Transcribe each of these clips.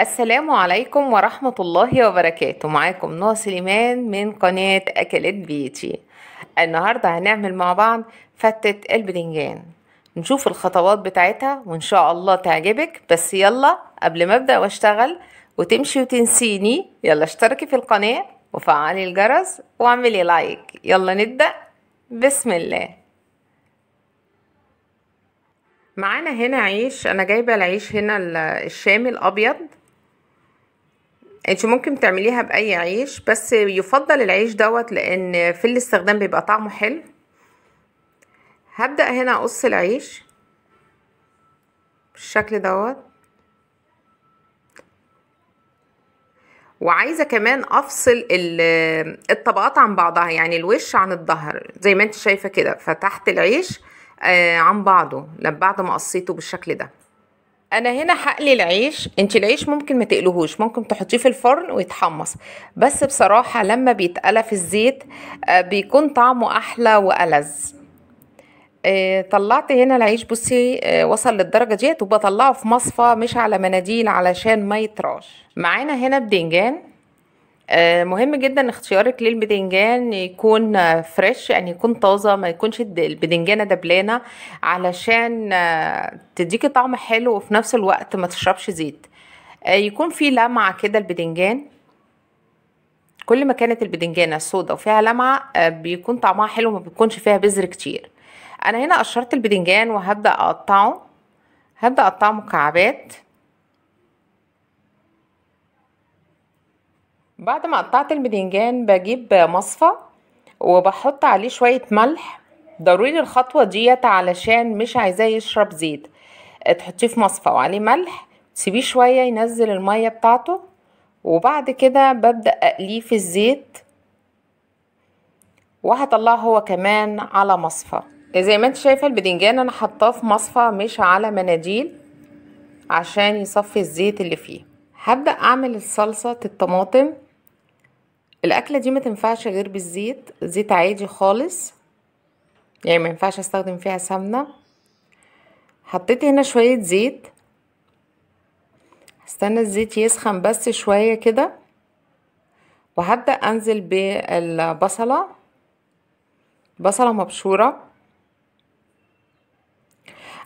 السلام عليكم ورحمة الله وبركاته معاكم نوى سليمان من قناة أكلات بيتي النهاردة هنعمل مع بعض فتة البدنجان نشوف الخطوات بتاعتها وإن شاء الله تعجبك بس يلا قبل ما أبدأ وأشتغل وتمشي وتنسيني يلا اشتركي في القناة وفعلي الجرس واعملي لايك يلا نبدأ بسم الله معانا هنا عيش انا جايبه العيش هنا الشامي الابيض انت ممكن تعمليها باي عيش بس يفضل العيش دوت لان في الاستخدام بيبقى طعمه حلو هبدا هنا اقص العيش بالشكل دوت وعايزه كمان افصل الطبقات عن بعضها يعني الوش عن الظهر زي ما انت شايفه كده فتحت العيش آه، عن بعضه بعد ما قصيته بالشكل ده انا هنا هقلي العيش انت العيش ممكن ما تقلهوش ممكن تحطيه في الفرن ويتحمص بس بصراحه لما بيتقلى في الزيت آه، بيكون طعمه احلى والذ آه، طلعت هنا العيش بصي آه، وصل للدرجه ديت وبطلعه في مصفى مش على مناديل علشان ما يطراش معانا هنا بدنجان آه، مهم جدا اختيارك للبدنجان يكون فريش يعني يكون طازه ما يكونش البدنجانه دبلانه علشان آه، تديكي طعم حلو وفي نفس الوقت ما تشربش زيت آه، يكون في لمعه كده البدنجان كل ما كانت البدنجانه سودة وفيها لمعه بيكون طعمها حلو وما بيكونش فيها بذر كتير انا هنا قشرت البدنجان وهبدا اقطعه هبدا اقطعه مكعبات بعد ما قطعت البدنجان بجيب مصفى وبحط عليه شوية ملح ضروري الخطوة ديت علشان مش عايزاه يشرب زيت تحطيه في مصفى وعليه ملح تسيبيه شوية ينزل المية بتاعته وبعد كده ببدأ أقليه في الزيت وهطلعه هو كمان على مصفى زي ما انت شايفة البدنجان انا حطاه في مصفى مش على مناديل عشان يصفي الزيت اللي فيه هبدأ أعمل الصلصة الطماطم الاكله دي ما تنفعش غير بالزيت زيت عادي خالص يعني ما ينفعش استخدم فيها سمنه حطيت هنا شويه زيت هستنى الزيت يسخن بس شويه كده وهبدا انزل بالبصله بصله مبشوره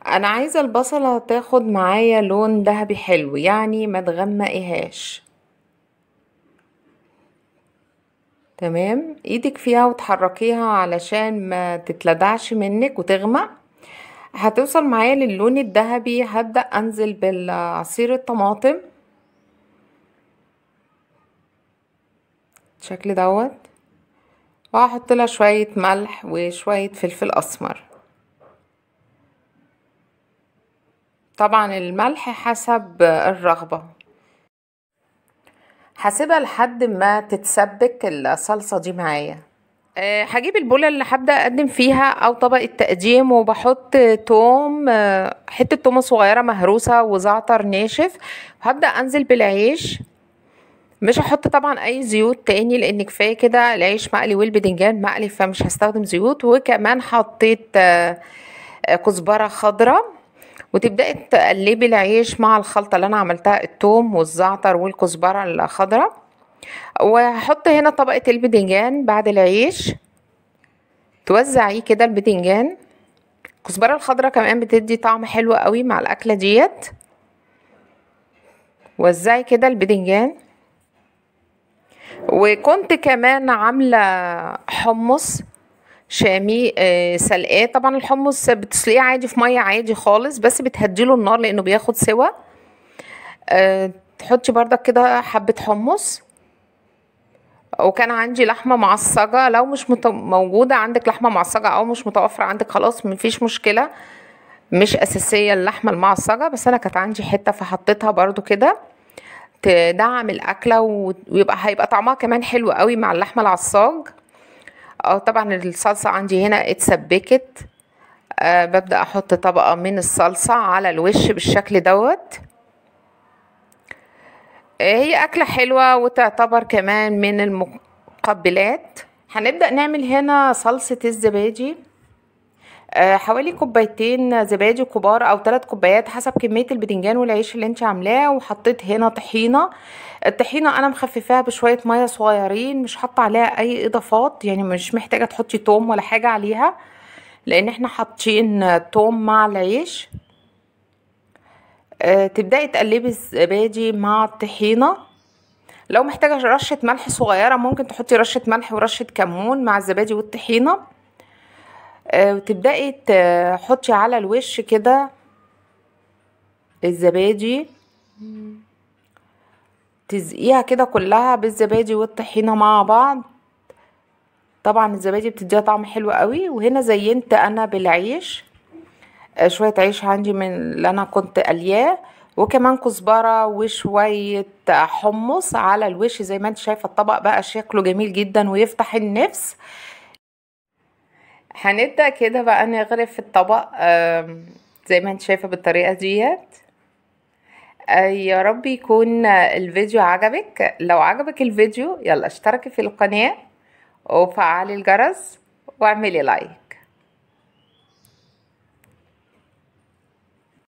انا عايزه البصله تاخد معايا لون ذهبي حلو يعني ما تغمقهاش تمام ايدك فيها وتحركيها علشان ما تتلدعش منك وتغمق هتوصل معايا للون الذهبي هبدأ انزل بالعصير الطماطم بالشكل دوت وهحط لها شوية ملح وشوية فلفل اسمر طبعا الملح حسب الرغبة هسيبها لحد ما تتسبك الصلصة دي معايا آه، هجيب البولة اللي هبدأ أقدم فيها أو طبق التقديم وبحط توم آه، حتة تومة صغيرة مهروسة وزعتر ناشف هبدا أنزل بالعيش مش هحط طبعا اي زيوت تاني لان كفايه كده العيش مقلي والبدنجان مقلي فمش هستخدم زيوت وكمان حطيت آه، كزبره خضراء وتبداي تقلبي العيش مع الخلطه اللي انا عملتها التوم والزعتر والكزبره الخضراء وهحط هنا طبقه البدنجان بعد العيش توزعيه كده البدنجان الكزبره الخضراء كمان بتدي طعم حلو قوي مع الاكله ديت وزعي كده البدنجان وكنت كمان عامله حمص شامي آه، سلقاه طبعا الحمص بتسلقيه عادي في ميه عادي خالص بس بتهديله النار لانه بياخد سوا آه، تحطي بردك كده حبه حمص وكان عندي لحمه معصجه لو مش موجوده عندك لحمه معصجه او مش متوفره عندك خلاص مفيش مشكله مش اساسيه اللحمه المعصجه بس انا كانت عندي حته فحطيتها برضو كده تدعم الاكله ويبقى هيبقى طعمها كمان حلو قوي مع اللحمه العصاج اه طبعا الصلصة عندي هنا اتسبكت أه ببدأ احط طبقة من الصلصة على الوش بالشكل دوت آه، هي أكلة حلوة وتعتبر كمان من المقبلات هنبدأ نعمل هنا صلصة الزبادي آه، حوالي كوبايتين زبادي كبار او ثلاث كوبايات حسب كميه البتنجان والعيش اللي انت عاملاه وحطيت هنا طحينه الطحينه انا مخففاها بشويه ميه صغيرين مش حاطه عليها اي اضافات يعني مش محتاجه تحطي توم ولا حاجه عليها لان احنا حاطين توم مع العيش آه، تبداي تقلبي الزبادي مع الطحينه لو محتاجه رشه ملح صغيره ممكن تحطي رشه ملح ورشه كمون مع الزبادي والطحينه وتبدأي آه، تحطي على الوش كده الزبادي تزقيها كده كلها بالزبادي والطحينة مع بعض طبعا الزبادي بتديها طعم حلو قوي وهنا زينت انا بالعيش آه، شوية عيش عندي من اللي انا كنت قلياه وكمان كزبرة وشوية حمص على الوش زي ما انت شايفة الطبق بقى شكله جميل جدا ويفتح النفس هنبدأ كده بقى نغرف الطبق زي ما انت شايفة بالطريقة ديت آه، يا رب يكون الفيديو عجبك لو عجبك الفيديو يلا اشتركي في القناة وفعلي الجرس واعملي لايك